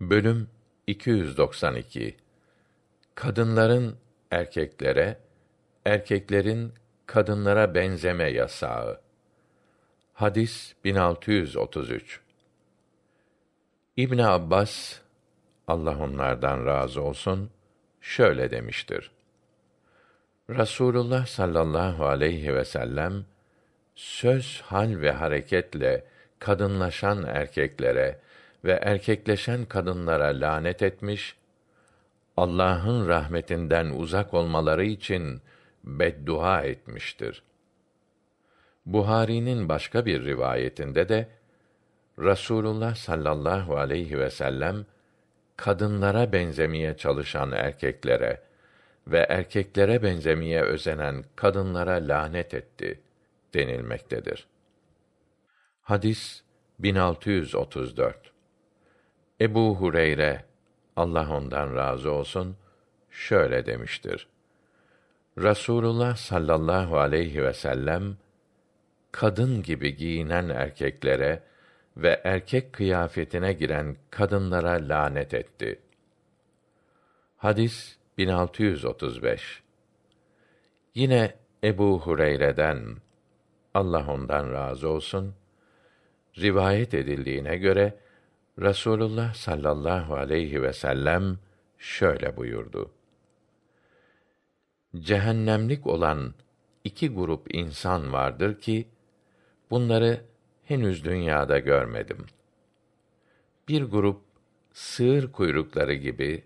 Bölüm 292 Kadınların erkeklere, erkeklerin kadınlara benzeme yasağı. Hadis 1633. İbn Abbas Allah onlardan razı olsun şöyle demiştir. Rasulullah sallallahu aleyhi ve sellem söz, hal ve hareketle kadınlaşan erkeklere, ve erkekleşen kadınlara lanet etmiş, Allah'ın rahmetinden uzak olmaları için beddua etmiştir. Buhari'nin başka bir rivayetinde de Rasulullah sallallahu aleyhi ve sellem kadınlara benzemeye çalışan erkeklere ve erkeklere benzemeye özenen kadınlara lanet etti denilmektedir. Hadis 1634 Ebu Hureyre Allah ondan razı olsun şöyle demiştir. Rasulullah sallallahu aleyhi ve sellem kadın gibi giyinen erkeklere ve erkek kıyafetine giren kadınlara lanet etti. Hadis 1635. Yine Ebu Hureyre'den Allah ondan razı olsun rivayet edildiğine göre Rasulullah sallallahu aleyhi ve sellem şöyle buyurdu. Cehennemlik olan iki grup insan vardır ki bunları henüz dünyada görmedim. Bir grup sığır kuyrukları gibi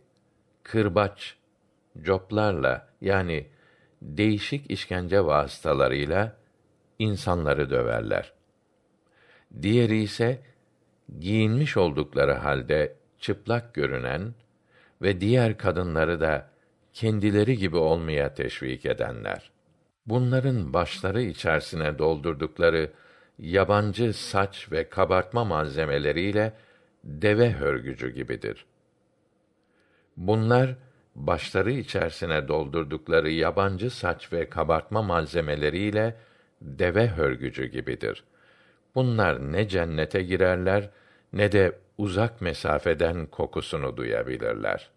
kırbaç, coplarla yani değişik işkence vasıtalarıyla insanları döverler. Diğeri ise giyinmiş oldukları halde çıplak görünen ve diğer kadınları da kendileri gibi olmaya teşvik edenler. Bunların başları içerisine doldurdukları yabancı saç ve kabartma malzemeleriyle deve hörgücü gibidir. Bunlar başları içerisine doldurdukları yabancı saç ve kabartma malzemeleriyle deve hörgücü gibidir bunlar ne cennete girerler ne de uzak mesafeden kokusunu duyabilirler.